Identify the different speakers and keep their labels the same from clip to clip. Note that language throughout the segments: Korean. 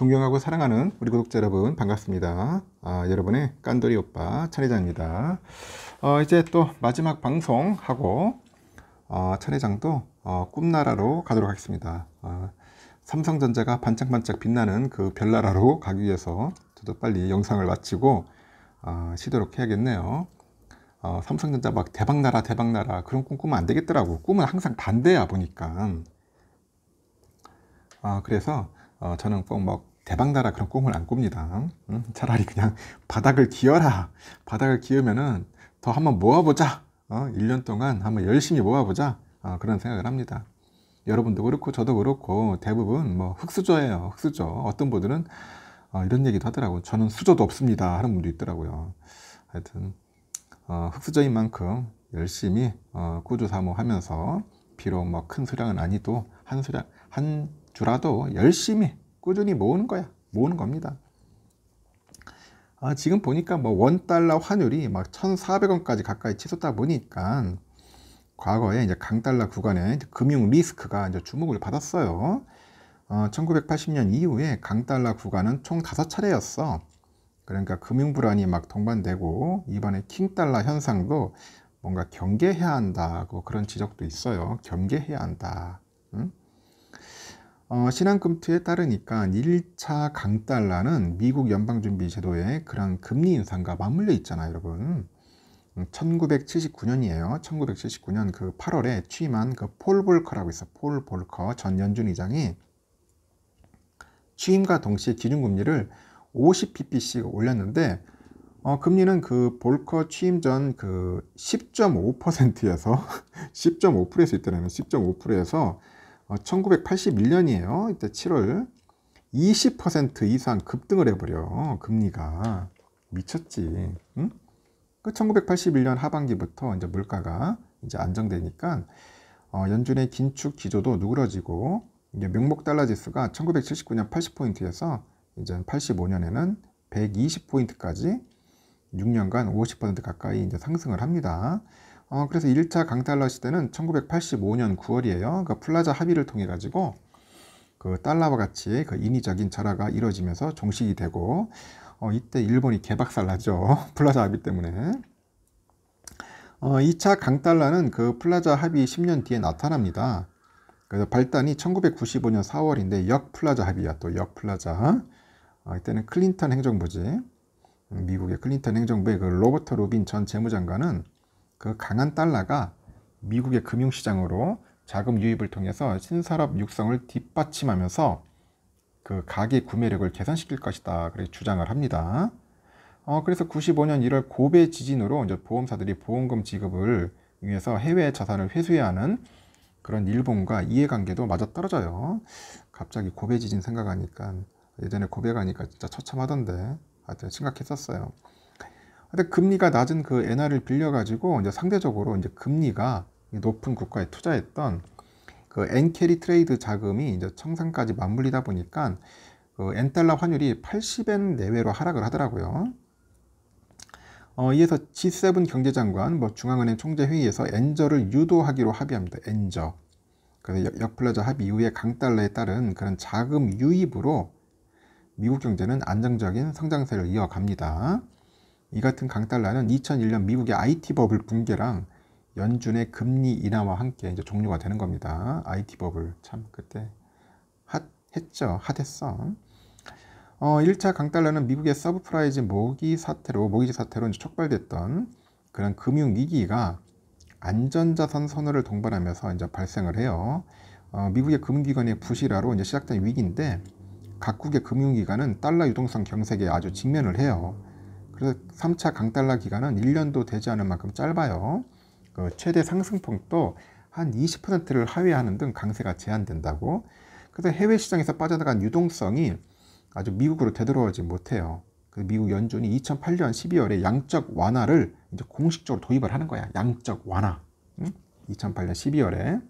Speaker 1: 존경하고 사랑하는 우리 구독자 여러분 반갑습니다. 아, 여러분의 깐돌이 오빠 차례장입니다. 어, 이제 또 마지막 방송하고 어, 차례장도 어, 꿈나라로 가도록 하겠습니다. 어, 삼성전자가 반짝반짝 빛나는 그 별나라로 가기 위해서 저도 빨리 영상을 마치고 어, 쉬도록 해야겠네요. 어, 삼성전자 막 대박나라 대박나라 그런 꿈 꾸면 안 되겠더라고. 꿈은 항상 반대야 보니까. 아, 그래서 어, 저는 꼭막 대박나라 그런 꿈을 안 꿉니다. 응? 차라리 그냥 바닥을 기어라. 바닥을 기으면은더 한번 모아보자. 어? 1년 동안 한번 열심히 모아보자. 어, 그런 생각을 합니다. 여러분도 그렇고 저도 그렇고 대부분 뭐 흑수저예요. 흑수저. 어떤 분들은 어, 이런 얘기도 하더라고요. 저는 수저도 없습니다. 하는 분도 있더라고요. 하여튼 어, 흑수저인 만큼 열심히 어, 꾸준사모하면서 비록 뭐 큰 수량은 아니도 한 수량 한 주라도 열심히 꾸준히 모으는 거야. 모으는 겁니다. 아, 지금 보니까 뭐 원달러 환율이 막 1,400원까지 가까이 치솟다 보니까 과거에 이제 강달러 구간에 금융 리스크가 이제 주목을 받았어요. 어, 1980년 이후에 강달러 구간은 총 5차례였어. 그러니까 금융 불안이 막 동반되고 이번에 킹달러 현상도 뭔가 경계해야 한다고 그런 지적도 있어요. 경계해야 한다. 응? 어, 신한금투에 따르니까 1차 강달라는 미국 연방준비제도의 그런 금리 인상과 맞물려 있잖아요, 여러분. 1979년이에요. 음, 1979년 그 8월에 취임한 그 폴 볼커라고 있어. 폴 볼커 전 연준 의장이 취임과 동시에 기준금리를 5 0 p p c 올렸는데 어, 금리는 그 볼커 취임 전 그 10.5%에서 10.5%에서 있더라면 10.5%에서 1981년이에요. 어, 이때 7월 20% 이상 급등을 해버려 금리가 미쳤지. 응? 그 1981년 하반기부터 이제 물가가 이제 안정되니까 어, 연준의 긴축 기조도 누그러지고 이제 명목 달러 지수가 1979년 80포인트에서 이제 85년에는 120포인트까지 6년간 50% 가까이 이제 상승을 합니다. 어, 그래서 1차 강달러 시대는 1985년 9월이에요. 그 플라자 합의를 통해 가지고 그 달러와 같이 그 인위적인 절하가 이루어지면서 종식이 되고 어, 이때 일본이 개박살 나죠. 플라자 합의 때문에. 어, 2차 강달러는 그 플라자 합의 10년 뒤에 나타납니다. 그래서 발단이 1995년 4월인데 역플라자 합의야 또 역플라자. 어, 이때는 클린턴 행정부지. 음, 미국의 클린턴 행정부의 그 로버트 로빈 전 재무장관은 그 강한 달러가 미국의 금융시장으로 자금 유입을 통해서 신산업 육성을 뒷받침하면서 그 가계 구매력을 개선시킬 것이다. 그렇게 주장을 합니다. 어, 그래서 95년 1월 고배 지진으로 이제 보험사들이 보험금 지급을 위해서 해외 자산을 회수해야 하는 그런 일본과 이해관계도 맞아 떨어져요. 갑자기 고배 지진 생각하니까 예전에 고배 가니까 진짜 처참하던데 하여튼 심각했었어요. 근데 금리가 낮은 그 엔화를 빌려가지고 이제 상대적으로 이제 금리가 높은 국가에 투자했던 그 엔캐리 트레이드 자금이 이제 청산까지 맞물리다 보니까 그 엔달러 환율이 80엔 내외로 하락을 하더라고요. 어, 이에서 G7 경제장관, 뭐 중앙은행 총재 회의에서 엔저를 유도하기로 합의합니다. 엔저. 그래서 역플라자 합의 이후에 강달러에 따른 그런 자금 유입으로 미국 경제는 안정적인 성장세를 이어갑니다. 이 같은 강달러는 2001년 미국의 IT 버블 붕괴랑 연준의 금리 인하와 함께 이제 종료가 되는 겁니다. IT 버블 참 그때 핫했죠. 핫했어. 어, 1차 강달러는 미국의 서브프라이즈 모기 사태로 모기지 사태로 촉발됐던 그런 금융 위기가 안전자산 선호를 동반하면서 이제 발생을 해요. 어, 미국의 금융기관의 부실화로 이제 시작된 위기인데 각국의 금융기관은 달러 유동성 경색에 아주 직면을 해요. 그래서 3차 강달라 기간은 1년도 되지 않은 만큼 짧아요. 그 최대 상승폭도 한 20%를 하회하는 등 강세가 제한된다고. 그래서 해외 시장에서 빠져나간 유동성이 아주 미국으로 되돌아오지 못해요. 그 미국 연준이 2008년 12월에 양적 완화를 이제 공식적으로 도입을 하는 거야. 양적 완화. 응? 2008년 12월에.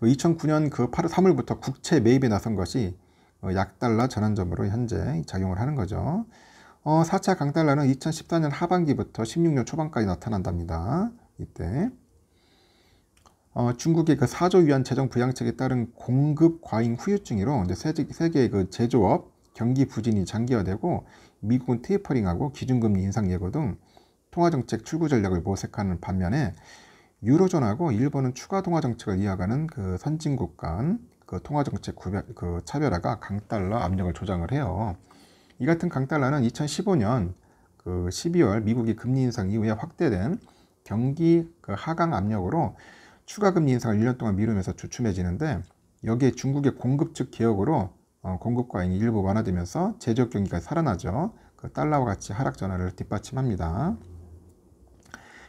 Speaker 1: 2009년 그 8월 그 3월부터 국채 매입에 나선 것이 어, 약달러 전환점으로 현재 작용을 하는 거죠. 어, 4차 강달러는 2014년 하반기부터 16년 초반까지 나타난답니다. 이때 어, 중국의 그 4조 위안 재정 부양책에 따른 공급 과잉 후유증으로 이제 세계, 의그 제조업, 경기 부진이 장기화되고 미국은 테이퍼링하고 기준금리 인상 예고 등 통화정책 출구 전략을 모색하는 반면에 유로존하고 일본은 추가 통화정책을 이어가는 그 선진국 간 그 통화정책 구별, 그 차별화가 강달러 압력을 조장을 해요. 이 같은 강달러는 2015년 그 12월 미국이 금리 인상 이후에 확대된 경기 그 하강 압력으로 추가 금리 인상을 1년 동안 미루면서 주춤해지는데 여기에 중국의 공급 측 개혁으로 어, 공급 과잉이 일부 완화되면서 제조업 경기가 살아나죠. 그 달러와 같이 하락 전환을 뒷받침합니다.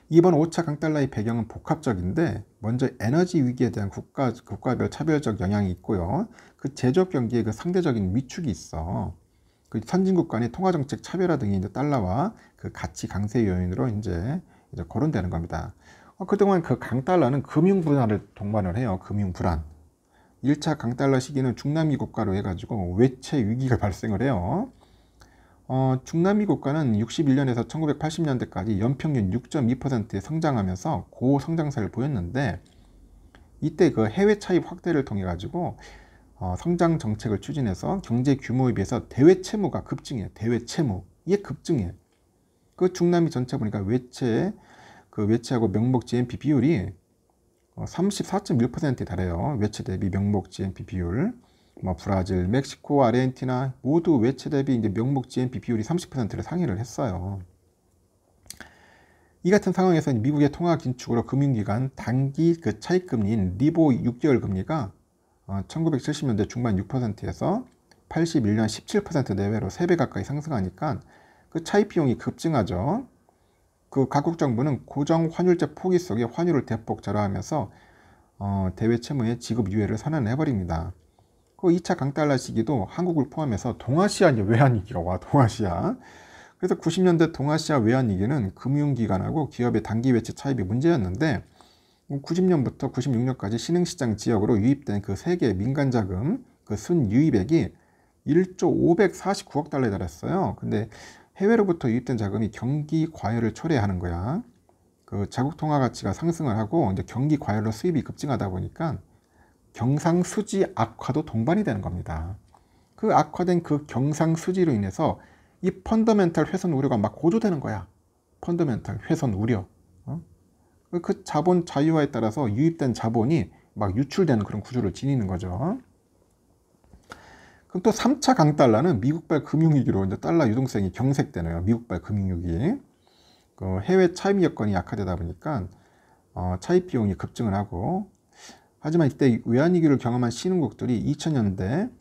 Speaker 1: 이번 5차 강달러의 배경은 복합적인데 먼저 에너지 위기에 대한 국가, 국가별 차별적 영향이 있고요. 그 제조업 경기의 그 상대적인 위축이 있어. 그 선진국 간의 통화 정책 차별화 등이 이제 달러와 그 가치 강세 요인으로 이제 이제 거론되는 겁니다. 어, 그동안 그 강달러는 금융 불안을 동반을 해요. 금융 불안. 1차 강달러 시기는 중남미 국가로 해가지고 외채 위기가 발생을 해요. 어, 중남미 국가는 61년에서 1980년대까지 연평균 6.2%에 성장하면서 고성장세를 보였는데 이때 그 해외 차입 확대를 통해 가지고 어, 성장 정책을 추진해서 경제 규모에 비해서 대외 채무가 급증해 요 대외 채무 이게 급증해 그 중남미 전체 보니까 외채 그 외채하고 명목 GNP 비율이 34.1%에 어, 달해요 외채 대비 명목 GNP 비율 뭐 브라질, 멕시코, 아르헨티나 모두 외채 대비 이제 명목 GNP 비율이 30%를 상회를 했어요. 이 같은 상황에서 미국의 통화 긴축으로 금융기관 단기 그차입금리인 리보 6개월 금리가 1970년대 어, 중반 6%에서 81년 17% 내외로 3배 가까이 상승하니까 그 차입 비용이 급증하죠. 그 각국 정부는 고정 환율제 포기 속에 환율을 대폭 절하하면서 어, 대외 채무의 지급 유예를 선언해버립니다. 그 2차 강달러 시기도 한국을 포함해서 동아시아 외환위기가 와 동아시아 그래서 90년대 동아시아 외환위기는 금융기관하고 기업의 단기 외채 차입이 문제였는데 90년부터 96년까지 신흥시장 지역으로 유입된 그세계 민간 자금 그 순유입액이 1조 549억 달러에 달했어요. 근데 해외로부터 유입된 자금이 경기 과열을 초래하는 거야. 그 자국 통화 가치가 상승을 하고 이제 경기 과열로 수입이 급증하다 보니까 경상수지 악화도 동반이 되는 겁니다. 그 악화된 그 경상수지로 인해서 이 펀더멘탈 훼손 우려가 막 고조되는 거야. 펀더멘탈 훼손 우려. 그, 그 자본 자유화에 따라서 유입된 자본이 막 유출되는 그런 구조를 지니는 거죠. 그럼 또 3차 강달러는 미국발 금융위기로 이제 달러 유동성이 경색되네요. 미국발 금융위기. 그 해외 차입 여건이 약화되다 보니까 어, 차입 비용이 급증을 하고 하지만 이때 외환위기를 경험한 신흥국들이 2000년대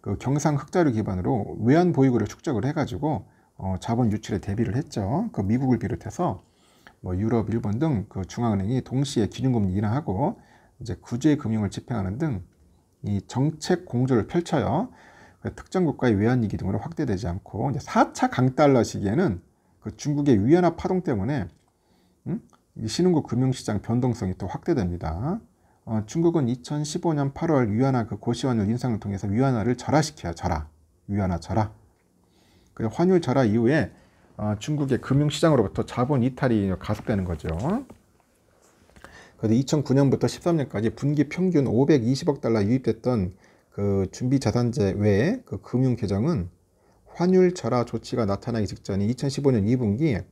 Speaker 1: 그 경상 흑자를 기반으로 외환 보유고를 축적을 해가지고 어, 자본 유출에 대비를 했죠. 그 미국을 비롯해서 뭐 유럽, 일본 등 그 중앙은행이 동시에 기준금리 인하하고 이제 구제 금융을 집행하는 등 이 정책 공조를 펼쳐요. 그 특정 국가의 외환위기 등으로 확대되지 않고 이제 4차 강달러 시기에는 그 중국의 위안화 파동 때문에 음? 신흥국 금융시장 변동성이 또 확대됩니다. 어, 중국은 2015년 8월 위안화 그 고시환율 인상을 통해서 위안화를 절하시켜요. 절하. 위안화 절하. 환율 절하 이후에 아, 중국의 금융시장으로부터 자본 이탈이 가속되는 거죠. 그래서 2009년부터 13년까지 분기 평균 520억 달러 유입됐던 그 준비자산제 외에 그 금융 계정은 환율 절하 조치가 나타나기 직전인 2015년 2분기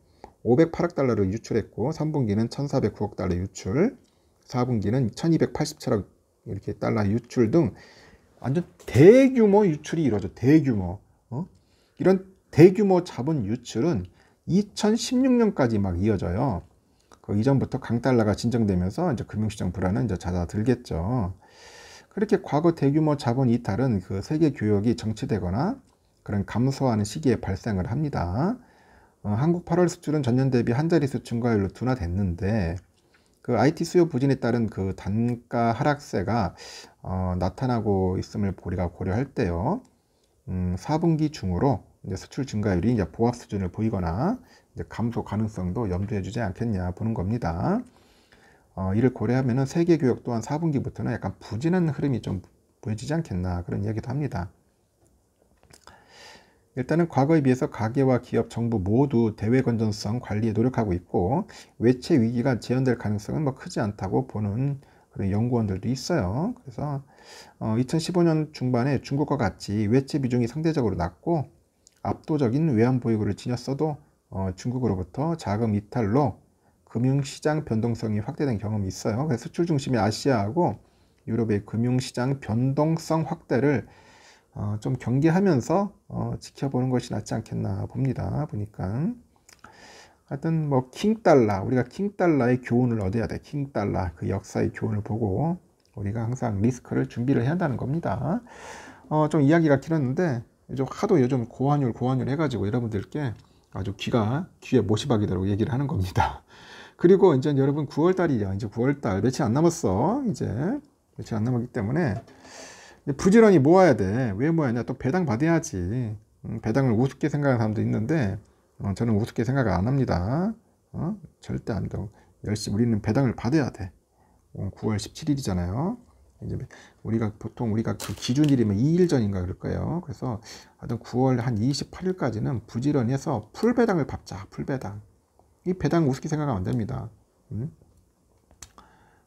Speaker 1: 508억 달러를 유출했고 3분기는 1,409억 달러 유출, 4분기는 1,287억 이렇게 달러 유출 등 완전 대규모 유출이 이루어져 대규모 어? 이런 대규모 자본 유출은 2016년까지 막 이어져요. 그 이전부터 강달러가 진정되면서 이제 금융시장 불안은 이제 잦아들겠죠. 그렇게 과거 대규모 자본 이탈은 그 세계 교역이 정치되거나 그런 감소하는 시기에 발생을 합니다. 어, 한국 8월 수출은 전년 대비 한 자릿수 증가율로 둔화됐는데 그 IT 수요 부진에 따른 그 단가 하락세가 어, 나타나고 있음을 우리가 고려할 때요. 음, 4분기 중으로 이제 수출 증가율이 이제 보합 수준을 보이거나 이제 감소 가능성도 염두해 주지 않겠냐 보는 겁니다. 어, 이를 고려하면 세계 교역 또한 4분기부터는 약간 부진한 흐름이 좀 보여지지 않겠나 그런 이야기도 합니다. 일단은 과거에 비해서 가계와 기업, 정부 모두 대외 건전성 관리에 노력하고 있고 외채 위기가 재현될 가능성은 뭐 크지 않다고 보는 그런 연구원들도 있어요. 그래서 어, 2015년 중반에 중국과 같이 외채 비중이 상대적으로 낮고 압도적인 외환 보유고를 지녔어도 어, 중국으로부터 자금 이탈로 금융시장 변동성이 확대된 경험이 있어요. 그래서 수출 중심의 아시아하고 유럽의 금융시장 변동성 확대를 어, 좀 경계하면서 어, 지켜보는 것이 낫지 않겠나 봅니다. 보니까. 하여튼 뭐 킹달러 우리가 킹달러의 교훈을 얻어야 돼 킹달러 그 역사의 교훈을 보고 우리가 항상 리스크를 준비를 해야 한다는 겁니다 어, 좀 이야기가 길었는데 이제 하도 요즘 고환율 고환율 해가지고 여러분들께 아주 귀가 귀에 못이 박이라고 얘기를 하는 겁니다. 그리고 이제 여러분 9월달이야. 이제 9월달 며칠 안 남았어. 이제 며칠 안 남았기 때문에 부지런히 모아야 돼. 왜모아 냐또 배당 받아야지. 음, 배당을 우습게 생각하는 사람도 있는데 어, 저는 우습게 생각을 안 합니다. 어? 절대 안 돼. 열심히 우리는 배당을 받아야 돼. 9월 어, 17일이잖아요. 이제 우리가 보통 우리가 그 기준일이면 2일 전인가 그럴 까요 그래서 하여튼 9월 한 28일까지는 부지런히 해서 풀배당을 받자 풀배당. 이 배당 우습게 생각하면 안 됩니다. 음?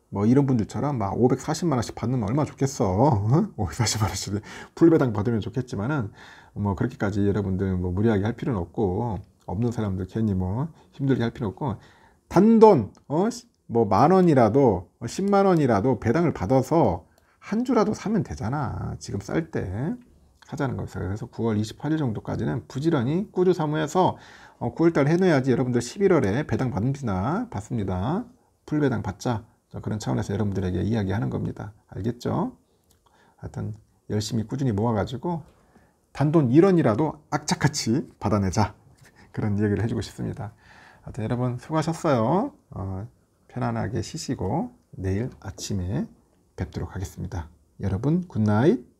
Speaker 1: 뭐 이런 분들처럼 막 540만 원씩 받는 얼마 좋겠어. 어? 540만 원씩 풀배당 받으면 좋겠지만은 뭐 그렇게까지 여러분들 뭐 무리하게 할 필요는 없고 없는 사람들 괜히 뭐 힘들게 할 필요 없고 단돈 어 뭐만 원이라도 10만 뭐 원이라도 배당을 받아서 한 주라도 사면 되잖아. 지금 쌀 때하자는거였요 그래서 9월 28일 정도까지는 부지런히 꾸준 사무해서 9월달 어, 해놔야지 여러분들 11월에 배당 받는니나 받습니다. 풀배당 받자. 그런 차원에서 여러분들에게 이야기하는 겁니다. 알겠죠? 하여튼 열심히 꾸준히 모아가지고 단돈 1원이라도 악착같이 받아내자. 그런 얘기를 해주고 싶습니다. 하여튼 여러분 수고하셨어요. 어, 편안하게 쉬시고 내일 아침에 뵙도록 하겠습니다. 여러분 굿나잇